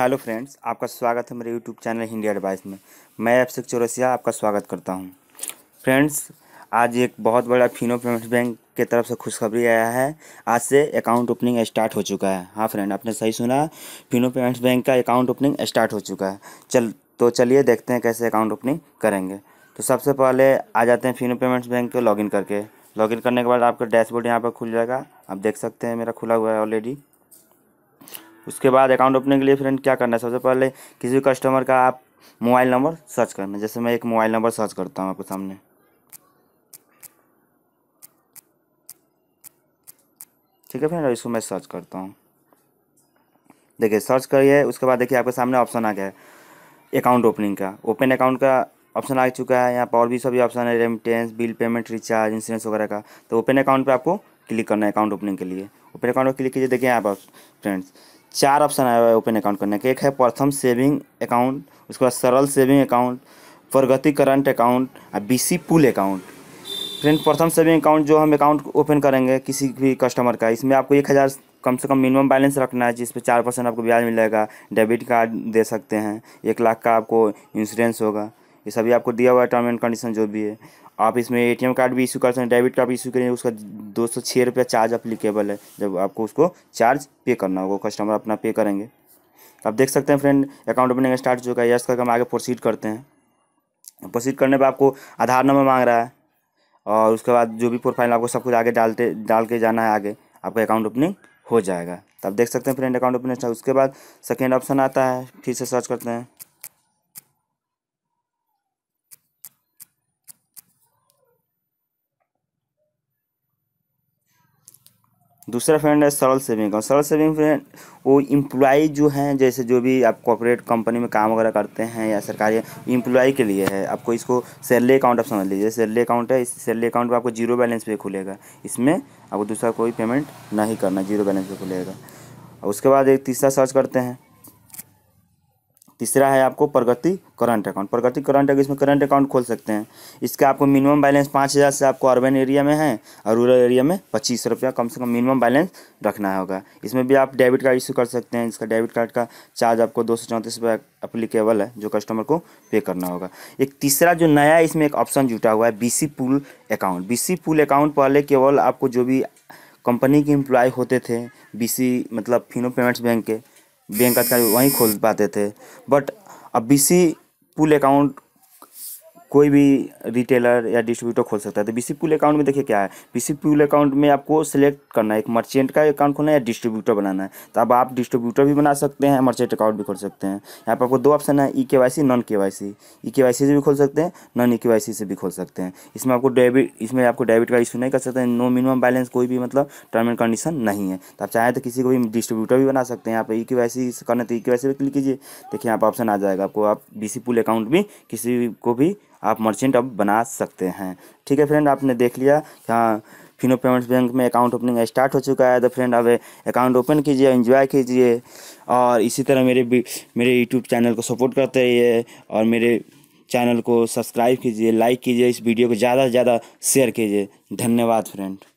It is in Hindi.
हेलो फ्रेंड्स आपका स्वागत है मेरे यूट्यूब चैनल हिंदी एडवाइस में मैं अभिषेक चौरसिया आपका स्वागत करता हूं फ्रेंड्स आज एक बहुत बड़ा फिनो पेमेंट्स बैंक के तरफ से खुशखबरी आया है आज से अकाउंट ओपनिंग स्टार्ट हो चुका है हाँ फ्रेंड आपने सही सुना फिनो पेमेंट्स बैंक का अकाउंट ओपनिंग स्टार्ट हो चुका है चल तो चलिए देखते हैं कैसे अकाउंट ओपनिंग करेंगे तो सबसे पहले आ जाते हैं फिनो पेमेंट्स बैंक को लॉगिन करके लॉगिन करने के बाद आपका डैशबोर्ड यहाँ पर खुल जाएगा आप देख सकते हैं मेरा खुला हुआ है ऑलरेडी उसके बाद अकाउंट ओपनिंग के लिए फ्रेंड क्या करना है सबसे पहले किसी भी कस्टमर का आप मोबाइल नंबर सर्च करना है जैसे मैं एक मोबाइल नंबर सर्च करता हूँ आपके सामने ठीक है फ्रेंड इसको मैं सर्च करता हूँ देखिए सर्च करिए उसके बाद देखिए आपके सामने ऑप्शन आ गया है अकाउंट ओपनिंग का ओपन अकाउंट का ऑप्शन आ चुका है यहाँ पर और भी सभी ऑप्शन है remittance bill payment recharge insurance वगैरह का तो ओपन अकाउंट पर आपको क्लिक करना है अकाउंट ओपनिंग के लिए ओपन अकाउंट पर क्लिक कीजिए देखिए यहाँ पर फ्रेंड्स चार ऑप्शन आया हुआ है ओपन अकाउंट करने का एक है प्रथम सेविंग अकाउंट उसके बाद Saral saving account Pragati current account और BC pool account friend Pratham saving account जो हम अकाउंट ओपन करेंगे किसी भी कस्टमर का इसमें आपको एक हज़ार कम से कम मिनिमम बैलेंस रखना है जिस चार परसेंट आपको ब्याज मिलेगा डेबिट कार्ड दे सकते हैं एक लाख का आपको इंश्योरेंस होगा ये सभी आपको दिया हुआ है टर्म एंड कंडीशन जो भी है आप इसमें एटीएम कार्ड भी इशू कर सकते हैं डेबिट कार्ड भी इशू करेंगे उसका दो सौ छः रुपया चार्ज अप्लीकेबल है जब आपको उसको चार्ज पे करना होगा कस्टमर अपना पे करेंगे आप देख सकते हैं फ्रेंड अकाउंट ओपनिंग स्टार्ट हो चुका है यस करके हम आगे प्रोसीड करते हैं प्रोसीड करने पर आपको आधार नंबर मांग रहा है और उसके बाद जो भी प्रोफाइल आपको सब कुछ आगे डालते डाल के जाना है आगे आपका अकाउंट ओपनिंग हो जाएगा तो आप देख सकते हैं फ्रेंड अकाउंट ओपनिंग उसके बाद सेकेंड ऑप्शन आता है फिर से सर्च करते हैं दूसरा फ्रेंड है Saral saving account Saral saving friend वो इम्प्लॉई जो हैं जैसे जो भी आप कॉपोरेट कंपनी में काम वगैरह करते हैं या सरकारी इम्प्लॉई के लिए है आपको इसको सैलरी अकाउंट आप समझ लीजिए सैलरी अकाउंट है इस सैलरी अकाउंट पर आपको जीरो बैलेंस पे खुलेगा इसमें आपको दूसरा कोई पेमेंट नहीं करना जीरो बैलेंस पे खुलेगा उसके बाद एक तीसरा सर्च करते हैं तीसरा है आपको Pragati current account Pragati current account इसमें करंट अकाउंट खोल सकते हैं इसका आपको मिनिमम बैलेंस पाँच हज़ार से आपको अर्बन एरिया में है और रूरल एरिया में पच्चीस रुपया कम से कम मिनिमम बैलेंस रखना होगा इसमें भी आप डेबिट कार्ड इशू कर सकते हैं इसका डेबिट कार्ड का चार्ज आपको दो सौ चौंतीस अप्लीकेबल है जो कस्टमर को पे करना होगा एक तीसरा जो नया इसमें एक ऑप्शन जुटा हुआ है B pool account B pool account पहले केवल आपको जो भी कंपनी के एम्प्लॉय होते थे बीसी मतलब फिनो पेमेंट्स बैंक के बैंक अधिकारी वहीं खोल पाते थे बट अब बी सी पुल अकाउंट कोई भी रिटेलर या डिस्ट्रीब्यूटर खोल सकता है तो बी पुल अकाउंट में देखिए क्या है बी पुल अकाउंट में आपको सेलेक्ट करना है एक मर्चेंट का अकाउंट खोलना है या डिस्ट्रीब्यूटर बनाना है तो अब आप डिस्ट्रीब्यूटर भी बना सकते हैं मर्चेंट अकाउंट भी खोल सकते हैं यहाँ पर आपको दो ऑप्शन है E K Y C non K Y C E K Y सी से भी खोल सकते हैं नॉन ई के वाई सी से भी खोल सकते हैं इसमें आपको डेबिट इसमें आपको डेबिट का इशू नहीं कर सकते हैं नो मिनिमम बैलेंस कोई भी मतलब टर्म एंड कंडीशन नहीं है तो आप चाहें तो किसी को भी डिस्ट्रीब्यूटर भी बना सकते हैं यहाँ पर ई के वाई सी करना तो ई के वाई सी पर क्लिक कीजिए देखिए यहाँ पर ऑप्शन आ जाएगा आपको आप बी पुल अकाउंट भी किसी को भी आप मर्चेंट अब बना सकते हैं ठीक है फ्रेंड आपने देख लिया कि हाँ फिनो पेमेंट्स बैंक में अकाउंट ओपनिंग स्टार्ट हो चुका है तो फ्रेंड अब अकाउंट ओपन कीजिए एंजॉय कीजिए और इसी तरह मेरे मेरे यूट्यूब चैनल को सपोर्ट करते रहिए और मेरे चैनल को सब्सक्राइब कीजिए लाइक कीजिए इस वीडियो को ज़्यादा से ज़्यादा शेयर कीजिए धन्यवाद फ्रेंड